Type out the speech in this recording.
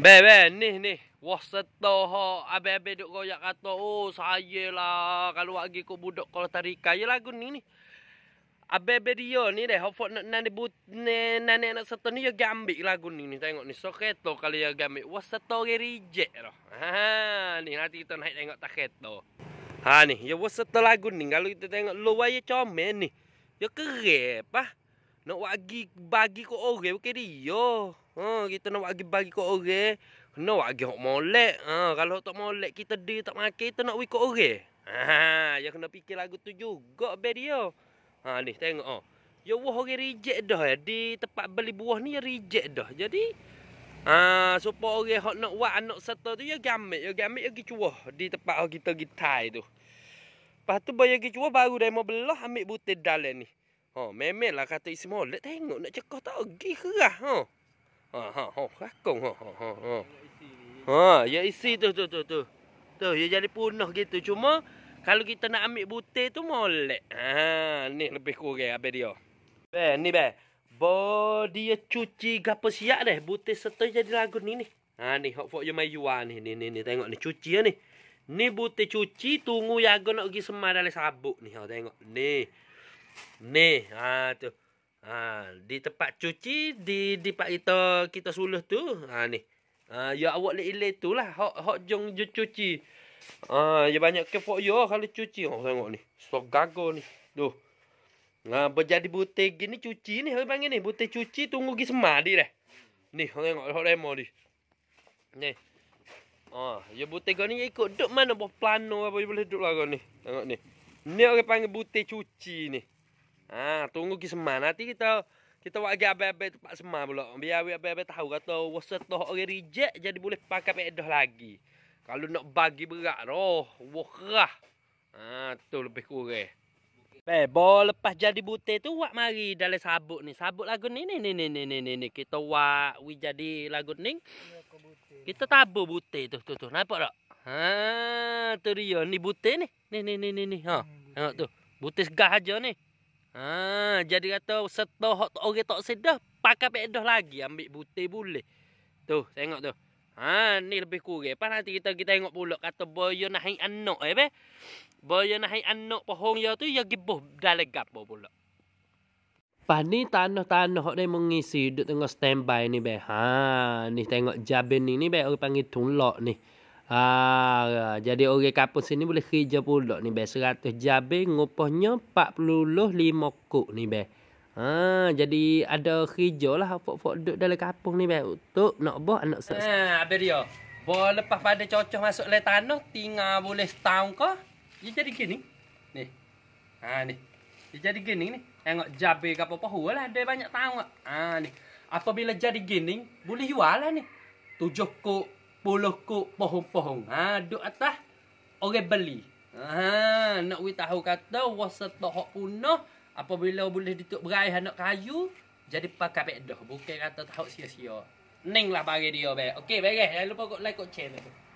Be be ni ni wah setoh abe-abe dok koyak kata oh lah. kalau lagi ko budak kalau tarik ya lagu ni ni abe-abe dia ni deh hopo nak nak debut ni nak nak setoh ni ya gambik lagu ni ni tengok ni soketo kali ya gambik wah setoh ge reject lah ha ni nanti kita naik tengok tak keto ha ni ya wah lagu ni kalau kita tengok luar ya comel ni ya kerep ah nak bagi bagi ke orang bukan dia. Ha kita nak bagi bagi ke orang kena bagi hok molek. Ha kalau tak molek kita dia tak makan kita nak wiko ke orang. Ha ya kena fikir lagu tu juga be dia. Ha ni tengok oh. Ya wah orang reject dah ya. Di tempat beli buah ni ya reject dah. Jadi ha supaya orang hok nak buat anak serta tu ya gamik ya gamik ya cua di tempat kita gitai tu. Lepas tu bayar kicuah baru dia mau belah ambil butir dalam ni. Ha, memel lah kata Ismo. Let tengok nak cekah tak pergi kerah. Ha. Ha ha ha kakung ha ha ha. Ha, ya isi tu tu tu tu. Tu ya jadi punah gitu. Cuma kalau kita nak ambil butir tu molek. Ha, ni lebih kurang abe dia. Be, ni be. Bo dia cuci gapo siap deh. Butir setu jadi lagu ni ni. Ha ni hok fok yo mai yua ah, ni. Ni ni ni tengok ni cuci ya, ni. Ni butir cuci tunggu yago nak pergi semar dalam sabuk ni. Ha tengok ni. Ni, ha tu. Ha di tempat cuci di di pak kita kita suluh tu. Ha ni. Ha ya awak le ile tu lah. Hok hok jong je cuci. Ha ya banyak ke pok yo ya kalau cuci. Oh tengok ni. So gago ni. tu, Ha berjadi butir gini cuci ni. Hoi bang ni butir cuci tunggu gi semar di dah. Ni tengok hok demo di. Ni. Oh, ya butir gini ikut duk mana buah plano apa boleh duduk lah kau Tengok ni. Ni orang panggil butir cuci ni. Ha, tunggu ki semua nanti kita kita buat lagi abai-abai tempat semua pula. Biar abai abai tahu kata wasa toh orang reject jadi boleh pakai pedah lagi. Kalau nak bagi berat roh, wokrah. Ha, tu lebih kurang. Eh, bol lepas jadi butir tu wak mari dalam sabuk ni. Sabuk lagu ni ni ni ni ni ni ni. Kita wak wi jadi lagu ni. Kita tabur butir tu tu tu. Nampak tak? Ha, tu dia ni butir ni. Ni ni ni ni ni. Ha. Tengok tu. Butir segah aja ni. Ha, jadi kata setoh hok orang tak sedah, pakai pedah lagi ambil butir boleh. Tu, tengok tu. Ha, ni lebih kurang. Apa nanti kita kita tengok pula kata boyo nahi anak eh be. Boyo nahi anak pohong ya tu ya gibuh dalegap apa pula. Pas ni tanah-tanah hok dia mengisi duduk tengok standby ni be. Ha, ni tengok jabin ni ni be orang panggil tulak ni. Ha, jadi orang kapal sini boleh kerja pula ni be 100 jabe ngupahnya 45 kok ni be. Ha, ah, jadi ada kerja lah fok-fok duduk dalam kapung ni be untuk nak buat anak sok. Ha, eh, abe dia. Boleh lepas pada cocok masuk le tanah tinggal boleh setahun kah? Dia jadi gini. Ni. Ha ni. Dia jadi gini ni. Tengok jabe kapal pahulah lah ada banyak tahun kah. Ha ni. Apabila jadi gini boleh jual lah ni. 7 kok puluh kuk pohong-pohong. Ha, duduk atas, orang beli. Ha, nak we tahu kata, wasa tohok punah, apabila boleh dituk beraih anak kayu, jadi pakai pedoh. Bukan kata tahu sia-sia. Ning lah bagi dia, baik. Okey, baik. Eh. Jangan lupa like, kok channel.